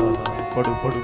ਪੜੋ ਪੜੋ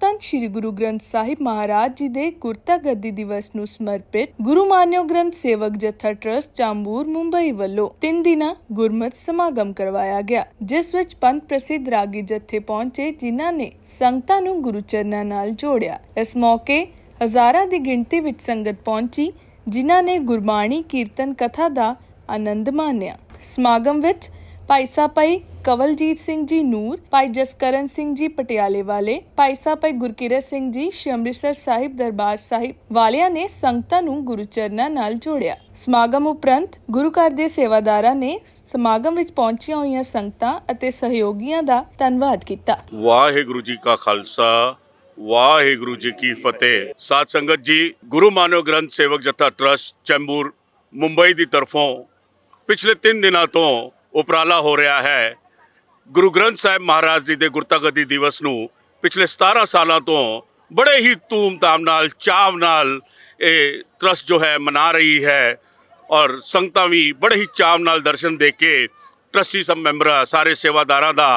ਤਨ ਸ੍ਰੀ ਗੁਰੂ ਗ੍ਰੰਥ ਸਾਹਿਬ ਮਹਾਰਾਜ ਜੀ ਦੇ ਗੁਰਤਾ ਗੱਦੀ ਦਿਵਸ ਨੂੰ ਸਮਰਪਿਤ ਗੁਰੂ ਮਾਨਿਓ ਗ੍ਰੰਥ ਸੇਵਕ ਜਥਾ ਟਰਸਟ ਚਾਂਬੂਰ ਮੁੰਬਈ ਵੱਲੋਂ 3 ਦਿਨਾਂ ਗੁਰਮਤ ਸਮਾਗਮ ਕਰਵਾਇਆ ਗਿਆ ਜਿਸ ਵਿੱਚ ਪੰਥ ਪ੍ਰਸਿੱਧ ਰਾਗੀ ਜਥੇ ਪਹੁੰਚੇ ਜਿਨ੍ਹਾਂ ਨੇ ਸੰਗਤਾਂ ਨੂੰ ਗੁਰੂ ਚਰਨਾਂ ਨਾਲ ਜੋੜਿਆ ਇਸ ਮੌਕੇ ਹਜ਼ਾਰਾਂ ਦੀ ਗਿਣਤੀ ਵਿੱਚ ਸੰਗਤ ਪਹੁੰਚੀ ਜਿਨ੍ਹਾਂ ਨੇ ਗੁਰਬਾਣੀ ਕੀਰਤਨ ਕਥਾ ਦਾ ਆਨੰਦ ਮਾਣਿਆ ਸਮਾਗਮ ਵਿੱਚ ਭਾਈ ਸਾਹਿਬ ਭਾਈ ਕਵਲਜੀਤ ਸਿੰਘ ਜੀ ਨੂਰ ਭਾਈ ਜਸਕਰਨ ਸਿੰਘ ਜੀ ਪਟਿਆਲੇ ਵਾਲੇ ਭਾਈ ਸਾਹਿਬ ਭਾਈ ਗੁਰਕਿਰਤ ਸਿੰਘ ਜੀ ਸ਼੍ਰੀ ਸਾਹਿਬ ਦਰਬਾਰ ਸਾਹਿਬ ਵਾਲਿਆਂ ਨੇ ਸੰਗਤਾਂ ਨੂੰ ਗੁਰੂ ਚਰਨਾਂ ਨਾਲ ਜੋੜਿਆ ਸਮਾਗਮ ਉਪਰੰਤ ਗੁਰੂ ਘਰ ਦੇ ਸੇਵਾਦਾਰਾਂ ਨੇ ਸਮਾਗਮ ਵਿੱਚ ਪਹੁੰਚੀਆਂ ਹੋਈਆਂ ਸੰਗਤਾਂ ਅਤੇ ਸਹਿਯੋਗੀਆਂ ਦਾ ਧੰਨਵਾਦ ਕੀਤਾ ਵਾਹਿਗੁਰੂ ਜੀ ਕਾ ਖਾਲਸਾ ਵਾਹਿਗੁਰੂ ਜੀ ਕੀ ਫਤਿਹ ਸਾਧ ਸੰਗਤ ਜੀ ਗੁਰੂ ਮਾਨਵ ਗ੍ਰੰਥ ਸੇਵਕ ਜਥਾ ਟਰਸਟ ਚੈਂਬੂਰ ਮੁੰਬਈ ਦੀ ਤਰਫੋਂ ਪਿਛਲੇ 3 ਦਿਨਾਂ ਤੋਂ ਉਪਰਾਲਾ ਹੋ ਰਿਹਾ ਹੈ ਗੁਰੂ ਗ੍ਰੰਥ ਸਾਹਿਬ ਮਹਾਰਾਜ ਜੀ ਦੇ ਗੁਰਤਗਦੀ ਦਿਵਸ ਨੂੰ ਪਿਛਲੇ 17 ਸਾਲਾਂ ਤੋਂ ਬੜੇ ਹੀ ਤੂਮ ਤਾਮ ਨਾਲ ਚਾਵ ਨਾਲ ਇਹ ਟਰਸਟ ਜੋ ਹੈ ਮਨਾ ਰਹੀ ਹੈ ਔਰ ਸੰਗਤਾਂ ਵੀ ਬੜੇ ਹੀ ਚਾਵ ਨਾਲ ਦਰਸ਼ਨ ਦੇ ਕੇ ਟਰਸਟੀ ਸਭ ਮੈਂਬਰਾਂ ਸਾਰੇ ਸੇਵਾਦਾਰਾਂ ਦਾ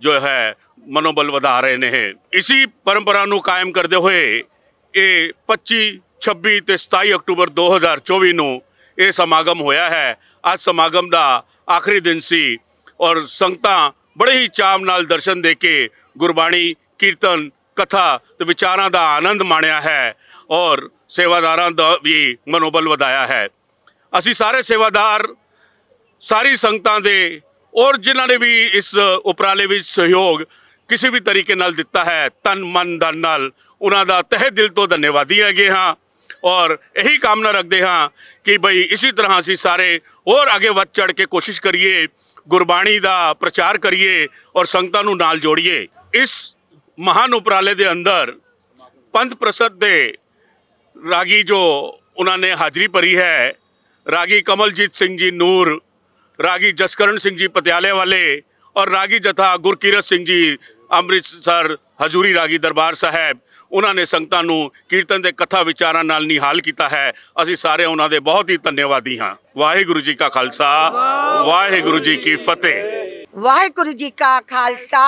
ਜੋ ਹੈ ਮਨੋਬਲ ਵਧਾ ਰਹੇ ਨੇ ਇਸੀ ਪਰੰਪਰਾ ਨੂੰ ਕਾਇਮ ਕਰਦੇ ਹੋਏ ਇਹ 25 26 ਤੇ 27 ਅਕਤੂਬਰ 2024 ਨੂੰ ਇਹ ਸਮਾਗਮ ਹੋਇਆ ਹੈ ਅੱਜ ਸਮਾਗਮ ਦਾ ਆਖਰੀ ਦਿਨ ਸੀ ਔਰ ਸੰਗਤਾਂ ਬੜੇ ਹੀ ਚਾਮ ਨਾਲ ਦਰਸ਼ਨ ਦੇ ਕੇ ਗੁਰਬਾਣੀ ਕੀਰਤਨ ਕਥਾ ਤੇ ਵਿਚਾਰਾਂ ਦਾ ਆਨੰਦ ਮਾਣਿਆ ਹੈ ਔਰ ਸੇਵਾਦਾਰਾਂ ਦਾ ਵੀ ਮਨੋਬਲ ਵਧਾਇਆ ਹੈ ਅਸੀਂ ਸਾਰੇ ਸੇਵਾਦਾਰ ਸਾਰੀ ਸੰਗਤਾਂ ਦੇ ਔਰ ਜਿਨ੍ਹਾਂ ਨੇ ਵੀ ਇਸ ਉਪਰਾਲੇ ਵਿੱਚ ਸਹਿਯੋਗ ਕਿਸੇ ਵੀ ਤਰੀਕੇ ਨਾਲ ਦਿੱਤਾ ਹੈ ਤਨ ਮਨ ਧਨ ਨਾਲ ਉਹਨਾਂ ਦਾ ਤਹਿ ਦਿਲ ਤੋਂ ਧੰਨਵਾਦੀ ਹੈਗੇ ਹਾਂ ਔਰ ਇਹੀ ਕਾਮਨਾ ਰੱਖਦੇ ਹਾਂ ਕਿ ਭਈ ਇਸੇ ਤਰ੍ਹਾਂ ਅਸੀਂ ਸਾਰੇ ਹੋਰ ਅੱਗੇ ਵੱਧ ਚੜ ਕੇ ਕੋਸ਼ਿਸ਼ ਕਰੀਏ ਗੁਰਬਾਣੀ ਦਾ ਪ੍ਰਚਾਰ ਕਰੀਏ ਔਰ ਸੰਗਤਾਂ ਨੂੰ ਨਾਲ ਜੋੜੀਏ ਇਸ ਮਹਾਨ ਉਪਰਾਲੇ ਦੇ ਅੰਦਰ ਪੰਥ ਪ੍ਰਸਤ ਦੇ ਰਾਗੀ ਜੋ ਉਹਨਾਂ ਨੇ ਹਾਜ਼ਰੀ ਭਰੀ ਹੈ ਰਾਗੀ ਕਮਲਜੀਤ ਸਿੰਘ ਜੀ ਨੂਰ ਰਾਗੀ ਜਸਕਰਨ ਸਿੰਘ ਜੀ ਪਟਿਆਲੇ ਵਾਲੇ ਔਰ ਰਾਗੀ ਜਥਾ ਗੁਰਕੀਰਤ ਸਿੰਘ ਜੀ ਅੰਮ੍ਰਿਤਸਰ ਹਜ਼ੂਰੀ ਰਾਗੀ ਦਰਬਾਰ ਸਾਹਿਬ ਉਹਨਾਂ ਨੇ ਸੰਗਤਾਂ ਨੂੰ ਕੀਰਤਨ ਦੇ ਕਥਾ ਵਿਚਾਰਾਂ ਨਾਲ ਨਿਹਾਲ ਕੀਤਾ ਹੈ ਅਸੀਂ ਸਾਰੇ ਉਹਨਾਂ ਦੇ ਬਹੁਤ ਹੀ ਧੰਨਵਾਦੀ ਹਾਂ ਵਾਹਿਗੁਰੂ ਜੀ ਕਾ ਖਾਲਸਾ ਵਾਹਿਗੁਰੂ ਜੀ ਕੀ ਫਤਿਹ ਵਾਹਿਗੁਰੂ ਜੀ ਕਾ ਖਾਲਸਾ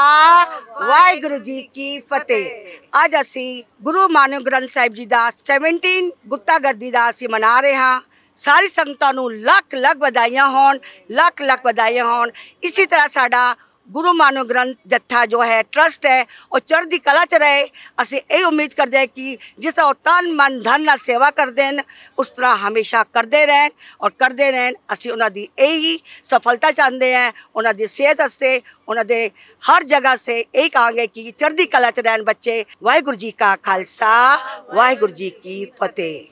ਵਾਹਿਗੁਰੂ ਜੀ ਕੀ ਫਤਿਹ ਅੱਜ ਅਸੀਂ ਗੁਰੂ ਮਾਨਵ ਗ੍ਰੰਥ ਸਾਹਿਬ ਜੀ ਦਾ 17 ਗੁੱਤਾ ਗਰਦੀ ਦਾ ਅਸੀਂ ਮਨਾ ਰਹੇ ਹਾਂ ਸਾਰੀ ਸੰਗਤਾਂ ਨੂੰ ਲੱਖ ਲੱਖ ਵਧਾਈਆਂ ਹੋਣ ਲੱਖ ਲੱਖ ਵਧਾਈਆਂ ਹੋਣ ਇਸੇ ਤਰ੍ਹਾਂ ਸਾਡਾ ਗੁਰੂ ਮਾਨੋ ਗ੍ਰੰਥ ਜੱਥਾ ਜੋ ਹੈ ਟਰਸਟ ਹੈ ਉਹ ਚੜ੍ਹਦੀ ਕਲਾ ਚ ਰਹੇ ਅਸੀਂ ਇਹ ਉਮੀਦ ਕਰਦੇ ਹਾਂ ਕਿ ਜਿਸ ਤਰ੍ਹਾਂ ਤਨ ਮਨ ਧਨ ਨਾਲ ਸੇਵਾ ਕਰਦੇ ਹਨ ਉਸ ਤਰ੍ਹਾਂ ਹਮੇਸ਼ਾ ਕਰਦੇ ਰਹਿਣ ਔਰ ਕਰਦੇ ਰਹਿਣ ਅਸੀਂ ਉਹਨਾਂ ਦੀ ਇਹੀ ਸਫਲਤਾ ਚਾਹੁੰਦੇ ਹਾਂ ਉਹਨਾਂ ਦੀ ਸਿਹਤ ਵਾਸਤੇ ਉਹਨਾਂ ਦੇ ਹਰ ਜਗ੍ਹਾ ਸੇ ਇਹ ਕਹਾਂਗੇ ਕਿ ਚੜ੍ਹਦੀ ਕਲਾ ਚ ਰਹਿਣ ਬੱਚੇ ਵਾਹਿਗੁਰੂ ਜੀ ਕਾ ਖਾਲਸਾ ਵਾਹਿਗੁਰੂ ਜੀ ਕੀ ਫਤਿਹ